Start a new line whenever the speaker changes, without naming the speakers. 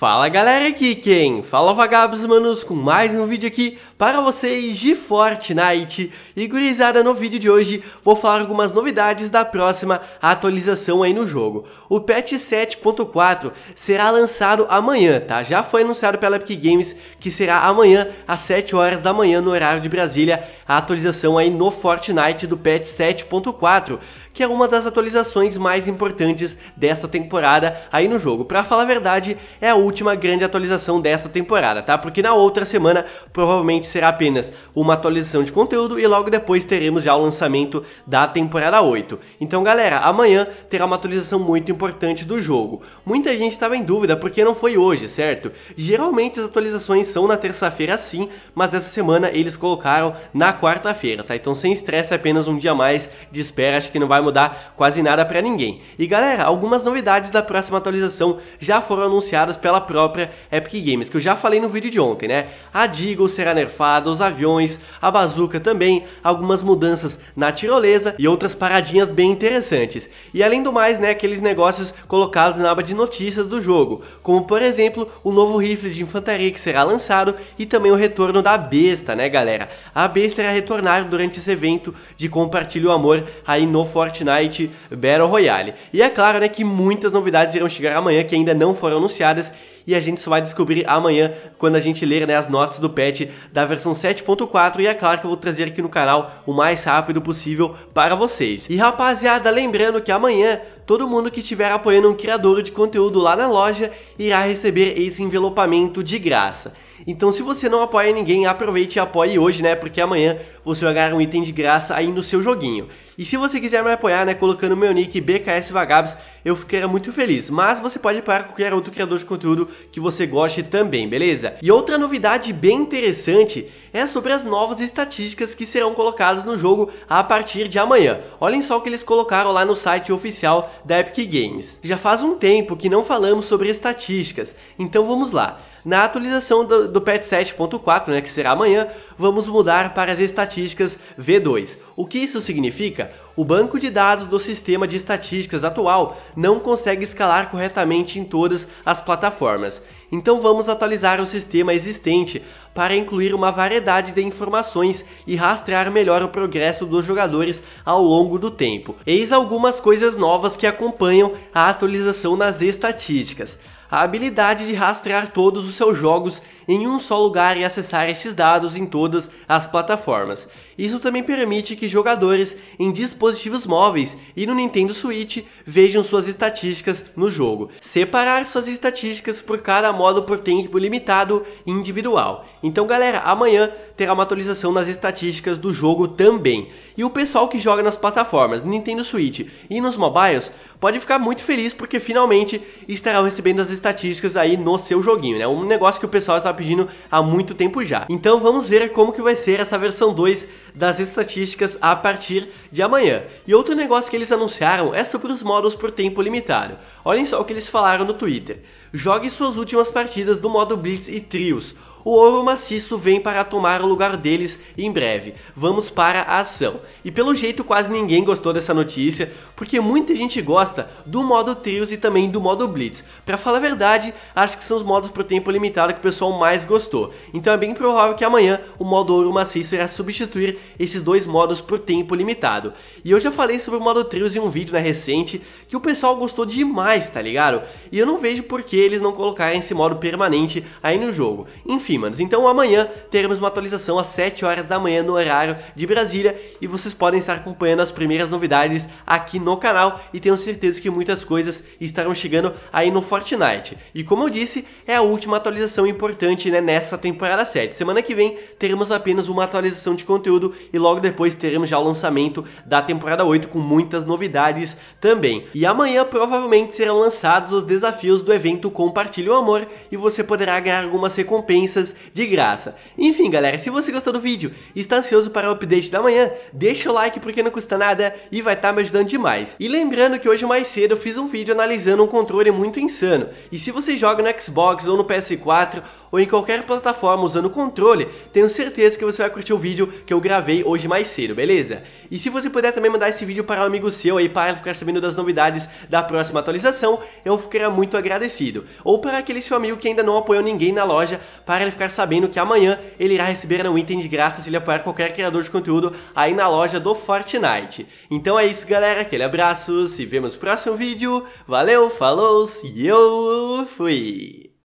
Fala galera aqui quem? Fala vagabos manos com mais um vídeo aqui para vocês de Fortnite E gurizada, no vídeo de hoje vou falar algumas novidades da próxima atualização aí no jogo O patch 7.4 será lançado amanhã, tá? Já foi anunciado pela Epic Games que será amanhã às 7 horas da manhã no horário de Brasília A atualização aí no Fortnite do patch 7.4 que é uma das atualizações mais importantes dessa temporada aí no jogo Pra falar a verdade, é a última última grande atualização dessa temporada, tá? Porque na outra semana provavelmente será apenas uma atualização de conteúdo e logo depois teremos já o lançamento da temporada 8. Então, galera, amanhã terá uma atualização muito importante do jogo. Muita gente estava em dúvida porque não foi hoje, certo? Geralmente as atualizações são na terça-feira sim, mas essa semana eles colocaram na quarta-feira, tá? Então, sem estresse, apenas um dia mais de espera, acho que não vai mudar quase nada para ninguém. E galera, algumas novidades da próxima atualização já foram anunciadas pela pela própria Epic Games, que eu já falei no vídeo de ontem, né? A Deagle será nerfada, os aviões, a bazuca também, algumas mudanças na tirolesa e outras paradinhas bem interessantes. E além do mais, né, aqueles negócios colocados na aba de notícias do jogo, como por exemplo, o novo rifle de infantaria que será lançado e também o retorno da besta, né, galera? A besta irá retornar durante esse evento de Compartilhe o Amor aí no Fortnite Battle Royale. E é claro, né, que muitas novidades irão chegar amanhã que ainda não foram anunciadas e a gente só vai descobrir amanhã quando a gente ler né, as notas do patch da versão 7.4 e é claro que eu vou trazer aqui no canal o mais rápido possível para vocês. E rapaziada, lembrando que amanhã todo mundo que estiver apoiando um criador de conteúdo lá na loja irá receber esse envelopamento de graça. Então, se você não apoia ninguém, aproveite e apoie hoje, né? Porque amanhã você vai ganhar um item de graça aí no seu joguinho. E se você quiser me apoiar, né, colocando meu nick BKS Vagabs, eu ficaria muito feliz. Mas você pode apoiar qualquer outro criador de conteúdo que você goste também, beleza? E outra novidade bem interessante é sobre as novas estatísticas que serão colocadas no jogo a partir de amanhã. Olhem só o que eles colocaram lá no site oficial da Epic Games. Já faz um tempo que não falamos sobre estatísticas, então vamos lá. Na atualização do, do patch 7.4, né, que será amanhã, vamos mudar para as estatísticas V2. O que isso significa? O banco de dados do sistema de estatísticas atual não consegue escalar corretamente em todas as plataformas. Então vamos atualizar o sistema existente para incluir uma variedade de informações e rastrear melhor o progresso dos jogadores ao longo do tempo. Eis algumas coisas novas que acompanham a atualização nas estatísticas a habilidade de rastrear todos os seus jogos em um só lugar e acessar esses dados em todas as plataformas. Isso também permite que jogadores em dispositivos móveis e no Nintendo Switch vejam suas estatísticas no jogo. Separar suas estatísticas por cada modo por tempo limitado e individual. Então galera, amanhã terá uma atualização nas estatísticas do jogo também. E o pessoal que joga nas plataformas Nintendo Switch e nos mobiles pode ficar muito feliz porque finalmente estarão recebendo as estatísticas aí no seu joguinho, né? Um negócio que o pessoal está pedindo há muito tempo já. Então vamos ver como que vai ser essa versão 2 das estatísticas a partir de amanhã. E outro negócio que eles anunciaram é sobre os modos por tempo limitado. Olhem só o que eles falaram no Twitter. Jogue suas últimas partidas do modo Blitz e Trios, o ouro maciço vem para tomar o lugar deles em breve. Vamos para a ação. E pelo jeito quase ninguém gostou dessa notícia, porque muita gente gosta do modo trios e também do modo blitz. Para falar a verdade, acho que são os modos pro tempo limitado que o pessoal mais gostou. Então é bem provável que amanhã o modo ouro maciço irá substituir esses dois modos pro tempo limitado. E eu já falei sobre o modo trios em um vídeo né, recente que o pessoal gostou demais, tá ligado? E eu não vejo por que eles não colocarem esse modo permanente aí no jogo. Enfim, enfim, manos, então amanhã teremos uma atualização às 7 horas da manhã no horário de Brasília e vocês podem estar acompanhando as primeiras novidades aqui no canal e tenho certeza que muitas coisas estarão chegando aí no Fortnite. E como eu disse, é a última atualização importante né, nessa temporada 7. Semana que vem teremos apenas uma atualização de conteúdo e logo depois teremos já o lançamento da temporada 8 com muitas novidades também. E amanhã provavelmente serão lançados os desafios do evento Compartilhe o Amor e você poderá ganhar algumas recompensas de graça. Enfim, galera, se você gostou do vídeo e está ansioso para o update da manhã, deixa o like porque não custa nada e vai estar tá me ajudando demais. E lembrando que hoje mais cedo eu fiz um vídeo analisando um controle muito insano. E se você joga no Xbox ou no PS4 ou em qualquer plataforma usando controle, tenho certeza que você vai curtir o vídeo que eu gravei hoje mais cedo, beleza? E se você puder também mandar esse vídeo para um amigo seu aí para ficar sabendo das novidades da próxima atualização, eu ficaria muito agradecido. Ou para aquele seu amigo que ainda não apoiou ninguém na loja, para ele ficar sabendo que amanhã ele irá receber um item de graça se ele apoiar qualquer criador de conteúdo aí na loja do Fortnite. Então é isso galera, aquele abraço, se vemos no próximo vídeo, valeu, falou e eu fui!